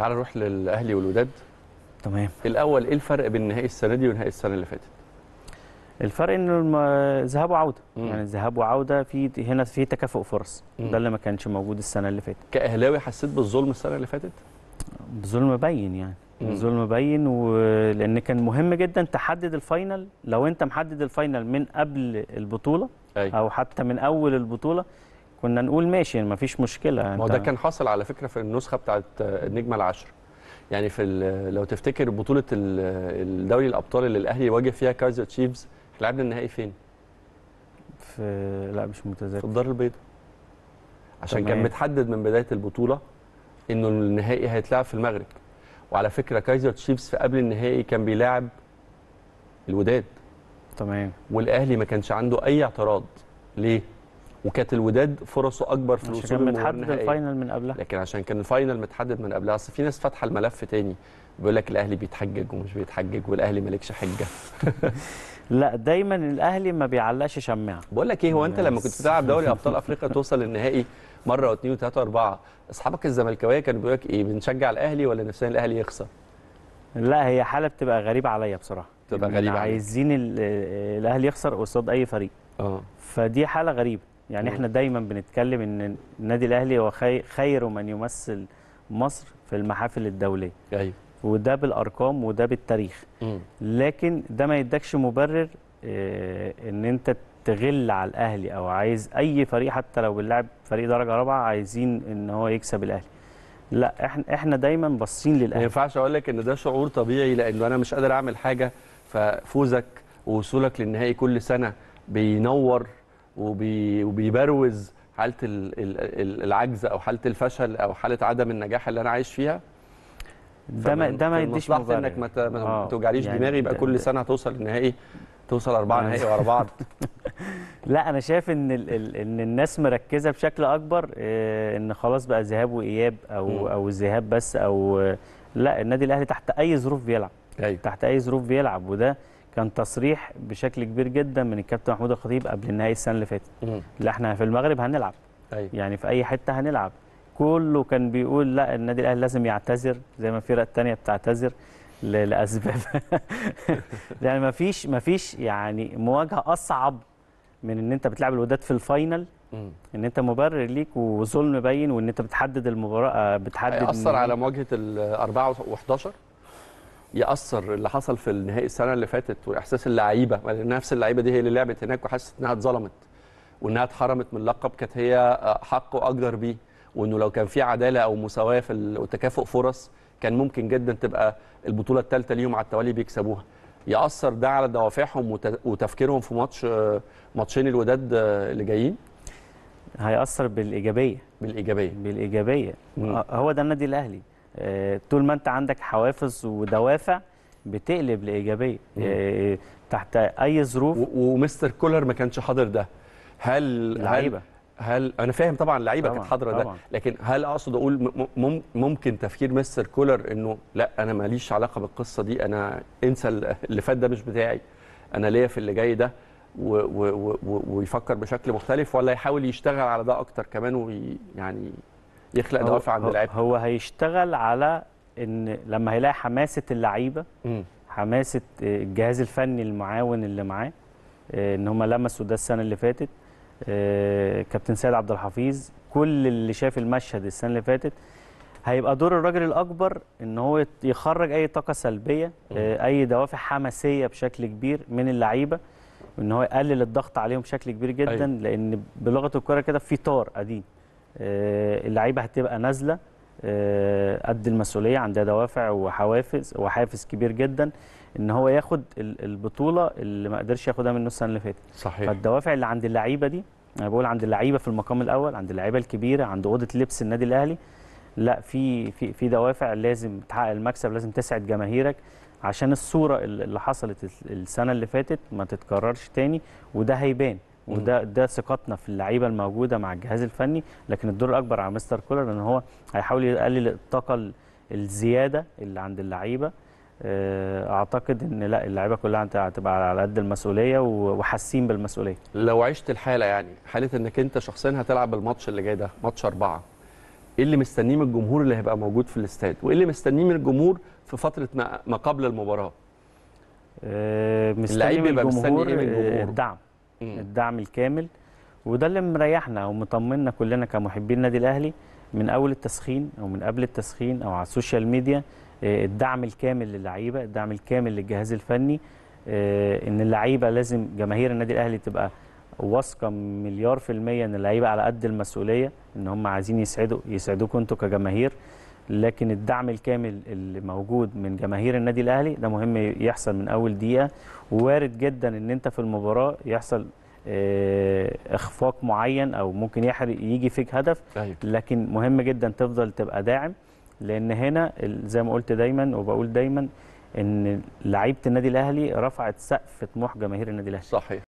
تعال نروح للاهلي والوداد تمام الاول ايه الفرق بين نهائي السنه دي ونهائي السنه اللي فاتت الفرق انه ذهاب وعوده مم. يعني ذهاب وعوده في هنا في تكافؤ فرص مم. ده اللي ما كانش موجود السنه اللي فاتت كاهلاوي حسيت بالظلم السنه اللي فاتت بظلم باين يعني ظلم باين ولان كان مهم جدا تحدد الفاينل لو انت محدد الفاينل من قبل البطوله أي. أيوة. او حتى من اول البطوله كنا نقول ماشي يعني ما فيش مشكله ما هو ده كان حاصل على فكره في النسخه بتاعت النجمه العشر يعني في لو تفتكر بطوله الدوري الابطال اللي الاهلي واجه فيها كايزر تشيفز احنا لعبنا النهائي فين؟ في لا مش متذكر في الدار البيضاء عشان كان متحدد من بدايه البطوله انه النهائي هيتلعب في المغرب وعلى فكره كايزر تشيفز في قبل النهائي كان بيلاعب الوداد تمام والاهلي ما كانش عنده اي اعتراض ليه؟ وكانت الوداد فرصه اكبر في الوصول عشان كان متحدد الفاينل من قبلها لكن عشان كان الفاينل متحدد من قبلها اصل في ناس فاتحه الملف تاني بيقول لك الاهلي بيتحجج ومش بيتحجج والاهلي مالكش حجه لا دايما الاهلي ما بيعلقش شماعه بقول لك ايه هو انت لما كنت بتلعب دوري ابطال افريقيا توصل للنهائي مره واثنين وثلاثه واربعه اصحابك الزملكاويه كانوا بيقول لك ايه بنشجع الاهلي ولا نفسنا الاهلي يخسر لا هي حاله بتبقى غريبه عليا بصراحه بتبقى غريبه عايزين آه، الاهلي يخسر قصاد اي فريق اه فدي حاله غريبه يعني احنا دايما بنتكلم ان النادي الاهلي هو خير من يمثل مصر في المحافل الدوليه ايوه وده بالارقام وده بالتاريخ لكن ده ما يدكش مبرر آه، ان انت تغل على الاهلي او عايز اي فريق حتى لو بنلعب فريق درجه رابعه عايزين ان هو يكسب الاهلي لا احنا احنا دايما باصين للاهلي ما ينفعش اقول لك ان ده شعور طبيعي لانه انا مش قادر اعمل حاجه ففوزك ووصولك للنهائي كل سنه بينور وبي وبيبروز حاله العجز او حاله الفشل او حاله عدم النجاح اللي انا عايش فيها ده ما ده ما يديش مصلحتي انك ما آه، توجعليش يعني دماغي يبقى كل سنه هتوصل النهائي توصل اربعه آه. نهائي ورا بعض لا انا شايف ان ان الناس مركزه بشكل اكبر آه، ان خلاص بقى ذهاب واياب او م. او ذهاب بس او لا النادي الاهلي تحت اي ظروف بيلعب أيوه. تحت اي ظروف بيلعب وده كان تصريح بشكل كبير جدا من الكابتن محمود الخطيب قبل النهائي السنه اللي فاتت لا احنا في المغرب هنلعب أيوة. يعني في اي حته هنلعب كله كان بيقول لا النادي الاهلي لازم يعتذر زي ما الفرق الثانيه بتعتذر لاسباب يعني ما فيش ما فيش يعني مواجهه اصعب من ان انت بتلعب الوداد في الفاينل ان انت مبرر ليك وظلم باين وان انت بتحدد المباراه آه، بتحدد هيأثر على مواجهه ال 4 و11 ياثر اللي حصل في النهائي السنه اللي فاتت واحساس اللعيبه نفس اللعيبه دي هي اللي لعبت هناك وحست انها اتظلمت وانها اتحرمت من لقب كانت هي آه، حق واجدر بيه وانه لو كان في عداله او مساواه في وتكافؤ فرص كان ممكن جدا تبقى البطوله الثالثه ليهم على التوالي بيكسبوها ياثر ده على دوافعهم وتفكيرهم في ماتش آه، ماتشين الوداد آه، اللي جايين هيأثر بالإيجابية بالإيجابية بالإيجابية هو ده النادي الأهلي آه، طول ما انت عندك حوافز ودوافع بتقلب لايجابيه آه، تحت اي ظروف ومستر كولر ما كانش حاضر ده هل لعيبه هل انا فاهم طبعا اللعيبه كانت حاضره ده لكن هل اقصد اقول ممكن تفكير مستر كولر انه لا انا ماليش علاقه بالقصه دي انا انسى اللي فات ده مش بتاعي انا ليا في اللي جاي ده و و و ويفكر بشكل مختلف ولا يحاول يشتغل على ده اكتر كمان ويعني يخلق دوافع عند اللعيبه هو هيشتغل على ان لما هيلاقي حماسه اللعيبه حماسه آه، الجهاز الفني المعاون اللي معاه آه، ان هم لمسوا ده السنه اللي فاتت آه، كابتن سيد عبد الحفيظ كل اللي شاف المشهد السنه اللي فاتت هيبقى دور الراجل الاكبر ان هو يخرج اي طاقه سلبيه اي دوافع حماسيه بشكل كبير من اللعيبه ان هو يقلل الضغط عليهم بشكل كبير جدا أيوه. لان بلغه الكره كده في طار قديم آه، اللعيبه هتبقى نازله آه، قد المسؤوليه عندها دوافع وحوافز وحافز كبير جدا ان هو ياخد البطوله اللي ما قدرش ياخدها منه السنه اللي فاتت صحيح فالدوافع اللي عند اللعيبه دي انا بقول عند اللعيبه في المقام الاول عند اللعيبه الكبيره عند اوضه لبس النادي الاهلي لا في في في دوافع لازم تحقق المكسب لازم تسعد جماهيرك عشان الصوره اللي حصلت السنه اللي فاتت ما تتكررش تاني وده هيبان وده ده ثقتنا في اللعيبه الموجوده مع الجهاز الفني لكن الدور الاكبر على مستر كولر ان هو هيحاول يقلل الطاقه الزياده اللي عند اللعيبه آه، اعتقد ان لا اللعيبه كلها هتبقى على قد المسؤوليه وحاسين بالمسؤوليه لو عشت الحاله يعني حاله انك انت شخصيا هتلعب الماتش اللي جاي ده ماتش اربعه ايه اللي مستنيه من الجمهور اللي هيبقى موجود في الاستاد وايه اللي مستنيه من الجمهور في فتره ما قبل المباراه آه، اللعيب بيبقى مستني ايه من آه، الجمهور الدعم الدعم الكامل وده اللي مريحنا ومطمنا كلنا كمحبين النادي الاهلي من اول التسخين او من قبل التسخين او على السوشيال ميديا آه، الدعم الكامل للعيبه الدعم الكامل للجهاز الفني آه، ان اللعيبه لازم جماهير النادي الاهلي تبقى واثقه مليار في الميه ان اللعيبه على قد المسؤوليه ان هم عايزين يسعدوا يسعدوكم انتوا كجماهير لكن الدعم الكامل اللي موجود من جماهير النادي الاهلي ده مهم يحصل من اول دقيقه ووارد جدا ان انت في المباراه يحصل آه، اخفاق معين او ممكن يحرق يجي فيك هدف لكن مهم جدا تفضل تبقى داعم لان هنا زي ما قلت دايما وبقول دايما ان لعيبه النادي الاهلي رفعت سقف طموح جماهير النادي الاهلي صحيح